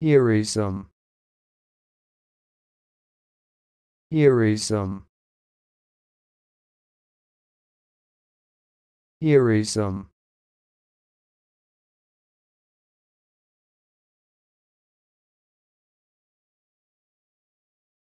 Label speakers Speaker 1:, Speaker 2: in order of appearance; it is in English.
Speaker 1: Heroism. Heroism. Heroism.